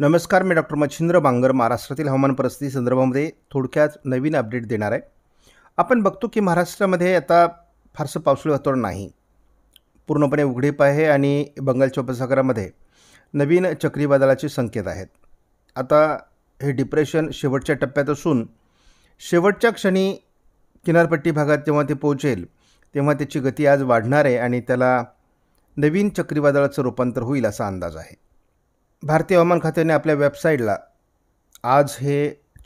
नमस्कार मी डॉक्टर मच्छिंद्र बांगर महाराष्ट्रातील हवामान परिस्थिती संदर्भामध्ये थोडक्यात नवीन अपडेट देणार आहे आपण बघतो की महाराष्ट्रामध्ये आता फारसं पावसाळी वातावरण नाही पूर्णपणे उघडीप आहे आणि बंगालच्या उपसागरामध्ये नवीन चक्रीवादळाचे संकेत आहेत आता हे डिप्रेशन शेवटच्या टप्प्यात असून शेवटच्या क्षणी किनारपट्टी भागात जेव्हा ते पोहोचेल तेव्हा त्याची गती आज वाढणार आहे आणि त्याला नवीन चक्रीवादळाचं रूपांतर होईल असा अंदाज आहे भारतीय हवामान खात्याने आपल्या वेबसाईटला आज हे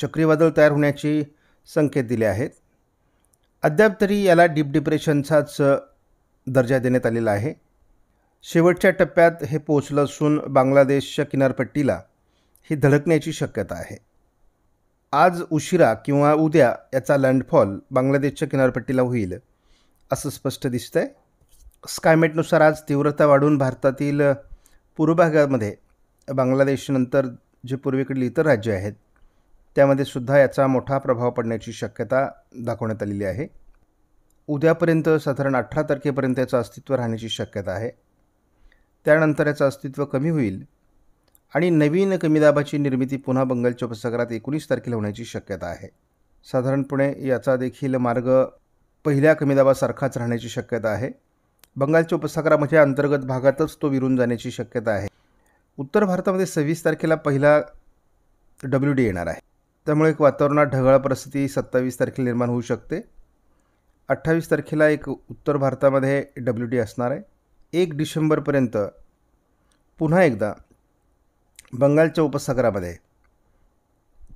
चक्रीवादळ तयार होण्याची संकेत दिले आहेत अद्याप तरी याला डीप डिप्रेशनचाच दर्जा देण्यात आलेला आहे शेवटच्या टप्प्यात हे पोचलं असून बांगलादेशच्या किनारपट्टीला ही धडकण्याची शक्यता आहे आज उशिरा किंवा उद्या याचा लँडफॉल बांगलादेशच्या किनारपट्टीला होईल असं स्पष्ट दिसतं आहे स्कायमेटनुसार आज तीव्रता वाढून भारतातील पूर्व बांगलादेशनंतर जे पूर्वेकडील इतर राज्य आहेत त्यामध्ये सुद्धा याचा मोठा प्रभाव पडण्याची शक्यता दाखवण्यात आलेली आहे उद्यापर्यंत साधारण अठरा तारखेपर्यंत याचं अस्तित्व राहण्याची शक्यता आहे त्यानंतर याचं अस्तित्व कमी होईल आणि नवीन कमीदाबाची निर्मिती पुन्हा बंगालच्या उपसागरात एकोणीस तारखेला होण्याची शक्यता आहे साधारणपणे याचा देखील मार्ग पहिल्या कमीदाबासारखाच राहण्याची शक्यता आहे बंगालच्या उपसागरामध्ये अंतर्गत भागातच तो विरून जाण्याची शक्यता आहे उत्तर भारतामध्ये सव्वीस तारखेला पहिला डब्ल्यू डी येणार आहे त्यामुळे एक वातावरणात ढगाळ परिस्थिती सत्तावीस तारखेला निर्माण होऊ शकते अठ्ठावीस तारखेला एक उत्तर भारतामध्ये डब्ल्यू डी असणार आहे एक डिसेंबरपर्यंत पुन्हा एकदा बंगालच्या उपसागरामध्ये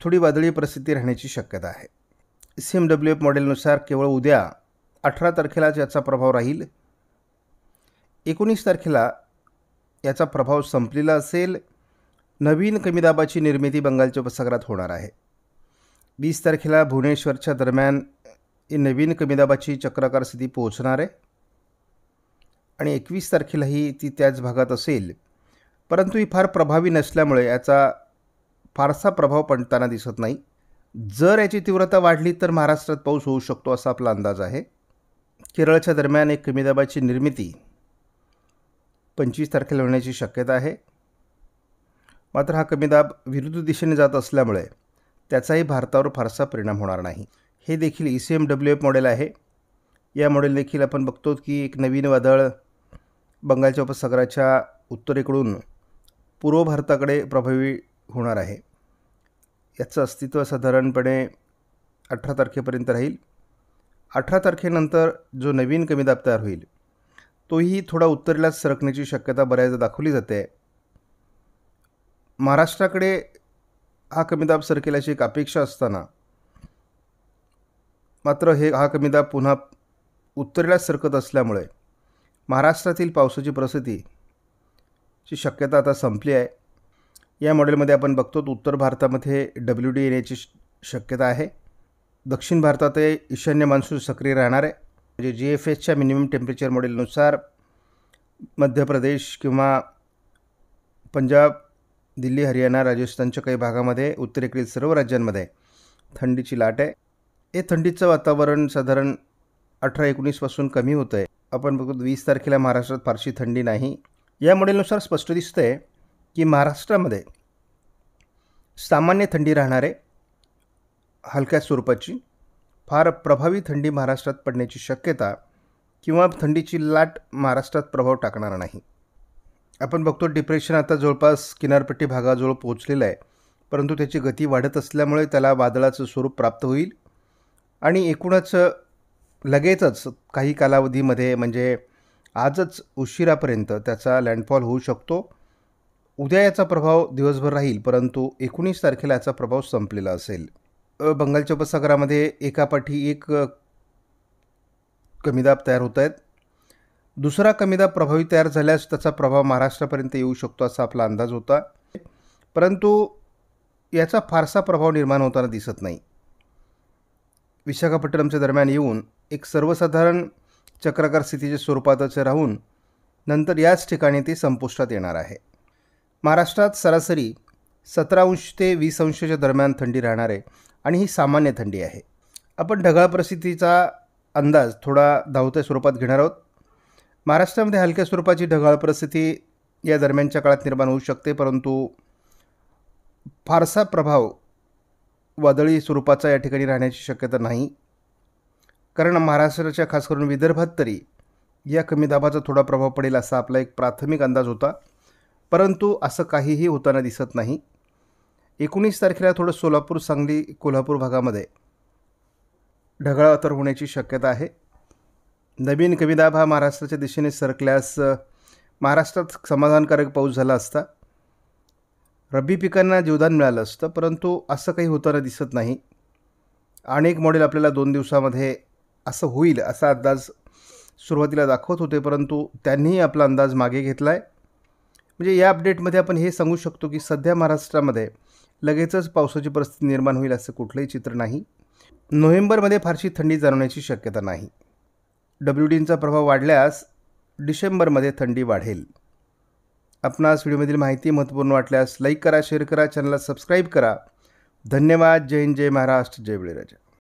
थोडी वादळी परिस्थिती राहण्याची शक्यता आहे सी एम डब्ल्यू एफ मॉडेलनुसार केवळ उद्या अठरा तारखेलाच याचा प्रभाव राहील एकोणीस तारखेला याचा प्रभाव संपलेला असेल नवीन कमीदाबाची निर्मिती बंगालच्या उपसागरात होणार आहे वीस तारखेला भुवनेश्वरच्या दरम्यान ही नवीन कमीदाबाची चक्राकार स्थिती पोहोचणार आहे आणि एकवीस तारखेलाही ती त्याच भागात असेल परंतु ही फार प्रभावी नसल्यामुळे याचा फारसा प्रभाव पडताना दिसत नाही जर याची तीव्रता वाढली तर महाराष्ट्रात पाऊस होऊ शकतो असा आपला अंदाज आहे केरळच्या दरम्यान एक कमीदाबाची निर्मिती पंचवीस तारखेला होण्याची शक्यता आहे मात्र हा कमीदाब विरुद्ध दिशेने जात असल्यामुळे त्याचाही भारतावर फारसा परिणाम होणार नाही हे देखील E C M W F model आहे या मॉडेल देखील आपण बघतो की एक नवीन वादळ बंगालच्या उपसागराच्या उत्तरेकडून पूर्व भारताकडे प्रभावी होणार आहे याचं अस्तित्व साधारणपणे अठरा तारखेपर्यंत राहील अठरा तारखेनंतर जो नवीन कमीदाब तयार होईल तोही थोडा उत्तरेला सरकण्याची शक्यता बऱ्याचदा दाखवली जाते महाराष्ट्राकडे हा कमीदाब सरकेल अशी एक अपेक्षा असताना मात्र हे हा कमीदाब पुन्हा उत्तरेला सरकत असल्यामुळे महाराष्ट्रातील पावसाची ची शक्यता आता संपली आहे या मॉडेलमध्ये आपण बघतो उत्तर भारतामध्ये डब्ल्यू डी येण्याची शक्यता आहे दक्षिण भारतातही ईशान्य मान्सून सक्रिय राहणार आहे म्हणजे जी एफ एसच्या मिनिमम टेम्परेचर मॉडेलनुसार मध्य प्रदेश किंवा पंजाब दिल्ली हरियाणा राजस्थानच्या काही भागामध्ये उत्तरेकडील सर्व राज्यांमध्ये थंडीची लाट आहे हे थंडीचं वातावरण साधारण अठरा एकोणीसपासून कमी होतं आहे आपण बघतो वीस तारखेला महाराष्ट्रात फारशी थंडी नाही या मॉडेलनुसार स्पष्ट दिसतं आहे की महाराष्ट्रामध्ये सामान्य थंडी राहणार आहे हलक्या स्वरूपाची फार प्रभावी थंडी महाराष्ट्रात पडण्याची शक्यता किंवा थंडीची लाट महाराष्ट्रात प्रभाव टाकणार नाही आपण बघतो डिप्रेशन आता जवळपास किनारपट्टी भागाजवळ पोहोचलेलं आहे परंतु त्याची गती वाढत असल्यामुळे त्याला वादळाचं स्वरूप प्राप्त होईल आणि एकूणच लगेचच काही कालावधीमध्ये म्हणजे आजच उशिरापर्यंत त्याचा लँडफॉल होऊ शकतो उद्या याचा प्रभाव दिवसभर राहील परंतु एकोणीस तारखेला याचा प्रभाव संपलेला असेल बंगालच्या उपसागरामध्ये एकापाठी एक कमीदाब तयार होत आहेत दुसरा कमीदाब प्रभावी तयार झाल्यास त्याचा प्रभाव महाराष्ट्रापर्यंत येऊ शकतो असा आपला अंदाज होता परंतु याचा फारसा प्रभाव निर्माण होताना दिसत नाही विशाखापट्टणमच्या दरम्यान येऊन एक सर्वसाधारण चक्राकार स्थितीच्या स्वरूपातच राहून नंतर याच ठिकाणी ते संपुष्टात येणार आहे महाराष्ट्रात सरासरी सतरा अंश ते वीस अंशाच्या दरम्यान थंडी राहणार आहे आणि ही सामान्य थंडी आहे आपण ढगाळ परिस्थितीचा अंदाज थोडा धावत्या स्वरूपात घेणार आहोत महाराष्ट्रामध्ये हलक्या स्वरूपाची ढगाळ परिस्थिती या दरम्यानच्या काळात निर्माण होऊ शकते परंतु फारसा प्रभाव वादळी स्वरूपाचा या ठिकाणी राहण्याची शक्यता नाही कारण महाराष्ट्राच्या खास करून विदर्भात तरी या कमी दाबाचा थोडा प्रभाव पडेल असा आपला एक प्राथमिक अंदाज होता परंतु असं काहीही होताना दिसत नाही एकोणीस तारखेला थोडं सोलापूर सांगली कोल्हापूर भागामध्ये ढगाळ अतर होण्याची शक्यता आहे नवीन कमीदाब हा महाराष्ट्राच्या दिशेने सरकल्यास महाराष्ट्रात समाधानकारक पाऊस झाला असता रब्बी पिकांना जीवदान मिळालं असतं परंतु असं काही होताना दिसत नाही अनेक मॉडेल आपल्याला दोन दिवसामध्ये असं होईल असा अंदाज सुरुवातीला दाखवत होते परंतु त्यांनीही आपला अंदाज मागे घेतला आहे म्हणजे या अपडेटमध्ये आपण हे सांगू शकतो की सध्या महाराष्ट्रामध्ये लगेचच पावसाची परिस्थिती निर्माण होईल असं कुठलंही चित्र नाही नोव्हेंबरमध्ये फारशी थंडी जाणवण्याची शक्यता नाही डब्ल्यू डीनचा प्रभाव वाढल्यास डिसेंबरमध्ये थंडी वाढेल आपणास व्हिडिओमधील माहिती महत्त्वपूर्ण वाटल्यास लाईक करा शेअर करा चॅनलला सबस्क्राईब करा धन्यवाद जय जय महाराष्ट्र जय बळीराजा